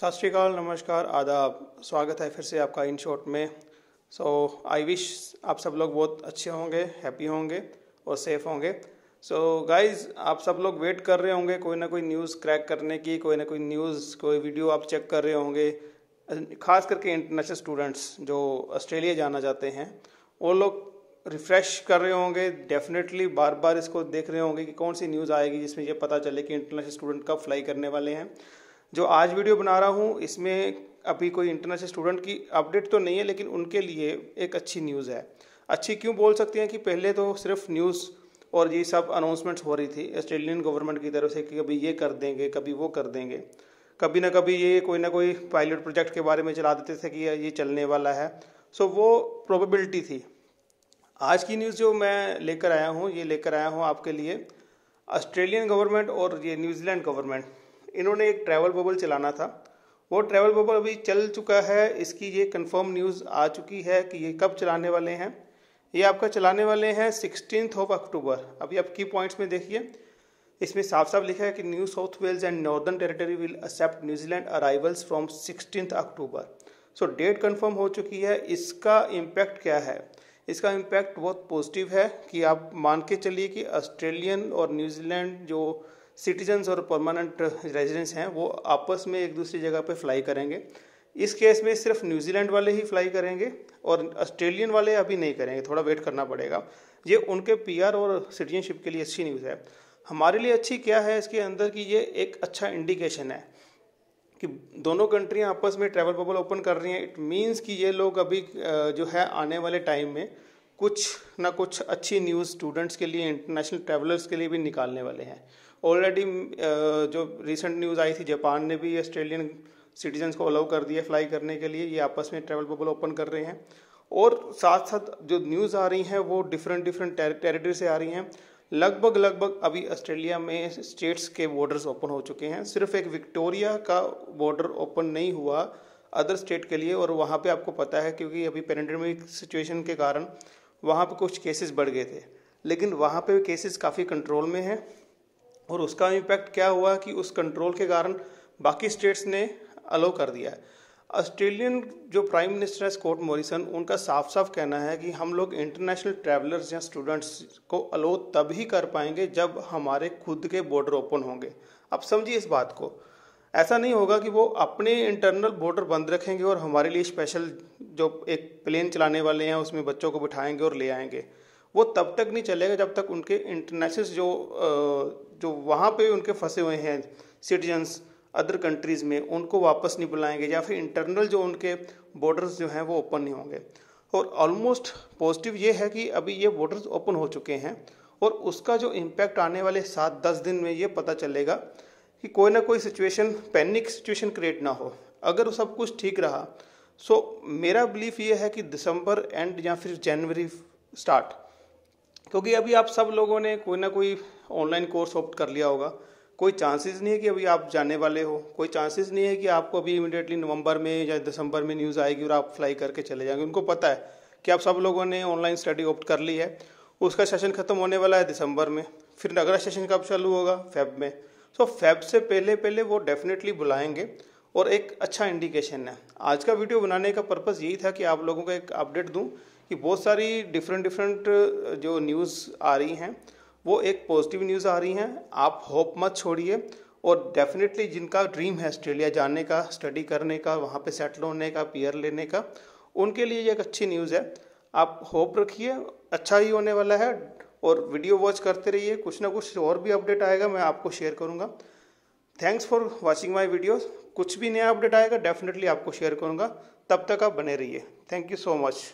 सत श्रीकाल नमस्कार आदाब स्वागत है फिर से आपका इन शॉर्ट में सो आई विश आप सब लोग बहुत अच्छे होंगे हैप्पी होंगे और सेफ होंगे सो so, गाइज आप सब लोग वेट कर रहे होंगे कोई ना कोई न्यूज़ क्रैक करने की कोई ना कोई न्यूज़ कोई वीडियो आप चेक कर रहे होंगे खास करके इंटरनेशनल स्टूडेंट्स जो ऑस्ट्रेलिया जाना चाहते हैं वो लोग रिफ़्रेश कर रहे होंगे डेफिनेटली बार बार इसको देख रहे होंगे कि कौन सी न्यूज़ आएगी जिसमें ये पता चले कि इंटरनेशनल स्टूडेंट कब फ्लाई करने वाले हैं जो आज वीडियो बना रहा हूँ इसमें अभी कोई इंटरनेशनल स्टूडेंट की अपडेट तो नहीं है लेकिन उनके लिए एक अच्छी न्यूज़ है अच्छी क्यों बोल सकते हैं कि पहले तो सिर्फ न्यूज़ और ये सब अनाउंसमेंट्स हो रही थी ऑस्ट्रेलियन गवर्नमेंट की तरफ से कि कभी ये कर देंगे कभी वो कर देंगे कभी ना कभी ये कोई ना कोई पायलट प्रोजेक्ट के बारे में चला देते थे कि ये चलने वाला है सो वो प्रोबेबिलिटी थी आज की न्यूज़ जो मैं लेकर आया हूँ ये लेकर आया हूँ आपके लिए ऑस्ट्रेलियन गवर्नमेंट और ये न्यूजीलैंड गवर्नमेंट इन्होंने एक ट्रैवल बबल चलाना था वो ट्रैवल बबल अभी चल चुका है इसकी ये कंफर्म न्यूज़ आ चुकी है कि ये कब चलाने वाले हैं ये आपका चलाने वाले हैं सिक्सटीन ऑफ अक्टूबर अभी आप की पॉइंट्स में देखिए इसमें साफ साफ लिखा है कि New South Wales and Northern Territory will accept New Zealand arrivals from sixteen October so date confirm हो चुकी है इसका इम्पैक्ट क्या है इसका इम्पैक्ट बहुत पॉजिटिव है कि आप मान के चलिए कि ऑस्ट्रेलियन और न्यूजीलैंड जो सिटीजन्स और परमानेंट रेजिडेंट्स हैं वो आपस में एक दूसरी जगह पर फ्लाई करेंगे इस केस में सिर्फ न्यूजीलैंड वाले ही फ्लाई करेंगे और ऑस्ट्रेलियन वाले अभी नहीं करेंगे थोड़ा वेट करना पड़ेगा ये उनके पीआर और सिटीजनशिप के लिए अच्छी न्यूज़ है हमारे लिए अच्छी क्या है इसके अंदर कि ये एक अच्छा इंडिकेशन है कि दोनों कंट्रियाँ आपस में ट्रैवल बबल ओपन कर रही हैं इट मीन्स कि ये लोग अभी जो है आने वाले टाइम में कुछ ना कुछ अच्छी न्यूज़ स्टूडेंट्स के लिए इंटरनेशनल ट्रैवलर्स के लिए भी निकालने वाले हैं ऑलरेडी uh, जो रिसेंट न्यूज़ आई थी जापान ने भी ऑस्ट्रेलियन सिटीजन्स को अलाउ कर दिया फ्लाई करने के लिए ये आपस में ट्रैवल बबल ओपन कर रहे हैं और साथ साथ जो न्यूज़ आ रही हैं वो डिफरेंट डिफरेंट टेरिटरी से आ रही हैं लगभग लगभग अभी ऑस्ट्रेलिया में स्टेट्स के बॉर्डर्स ओपन हो चुके हैं सिर्फ एक विक्टोरिया का बॉर्डर ओपन नहीं हुआ अदर स्टेट के लिए और वहाँ पे आपको पता है क्योंकि अभी पेंडेमिक सिचुएशन के कारण वहाँ पे कुछ केसेस बढ़ गए थे लेकिन वहाँ पे केसेस काफ़ी कंट्रोल में हैं और उसका इम्पैक्ट क्या हुआ कि उस कंट्रोल के कारण बाकी स्टेट्स ने अलो कर दिया है ऑस्ट्रेलियन जो प्राइम मिनिस्टर है स्कॉट मॉरिसन उनका साफ साफ कहना है कि हम लोग इंटरनेशनल ट्रैवलर्स या स्टूडेंट्स को अलो तब ही कर पाएंगे जब हमारे खुद के बॉर्डर ओपन होंगे अब समझिए इस बात को ऐसा नहीं होगा कि वो अपने इंटरनल बॉर्डर बंद रखेंगे और हमारे लिए स्पेशल जो एक प्लेन चलाने वाले हैं उसमें बच्चों को बिठाएंगे और ले आएंगे वो तब तक नहीं चलेगा जब तक उनके इंटरनेशनल जो जो वहाँ पे उनके फंसे हुए हैं सिटीजन्स अदर कंट्रीज़ में उनको वापस नहीं बुलाएंगे या फिर इंटरनल जो उनके बॉर्डर्स जो हैं वो ओपन नहीं होंगे और ऑलमोस्ट पॉजिटिव ये है कि अभी ये बॉर्डर्स ओपन हो चुके हैं और उसका जो इम्पैक्ट आने वाले सात दस दिन में ये पता चलेगा कि कोई ना कोई सिचुएशन पैनिक सिचुएशन क्रिएट ना हो अगर वो सब कुछ ठीक रहा सो मेरा बिलीफ ये है कि दिसंबर एंड या फिर जनवरी स्टार्ट क्योंकि अभी आप सब लोगों ने कोई ना कोई ऑनलाइन कोर्स ऑप्ट कर लिया होगा कोई चांसेस नहीं है कि अभी आप जाने वाले हो कोई चांसेस नहीं है कि आपको अभी इमिडिएटली नवंबर में या दिसंबर में न्यूज़ आएगी और आप फ्लाई करके चले जाएंगे उनको पता है कि आप सब लोगों ने ऑनलाइन स्टडी ऑप्ट कर ली है उसका सेशन ख़त्म होने वाला है दिसंबर में फिर अगला सेशन कब चालू होगा फेब में सो so, फेब से पहले पहले वो डेफिनेटली बुलाएंगे और एक अच्छा इंडिकेशन है आज का वीडियो बनाने का पर्पस यही था कि आप लोगों को एक अपडेट दूं कि बहुत सारी डिफरेंट डिफरेंट जो न्यूज़ आ रही हैं वो एक पॉजिटिव न्यूज़ आ रही हैं आप होप मत छोड़िए और डेफिनेटली जिनका ड्रीम है ऑस्ट्रेलिया जाने का स्टडी करने का वहाँ पे सेटल होने का पीयर लेने का उनके लिए एक अच्छी न्यूज़ है आप होप रखिए अच्छा ही होने वाला है और वीडियो वॉच करते रहिए कुछ ना कुछ और भी अपडेट आएगा मैं आपको शेयर करूँगा thanks for watching my videos कुछ भी नया अपडेट आएगा डेफिनेटली आपको शेयर करूँगा तब तक आप बने रहिए थैंक यू सो मच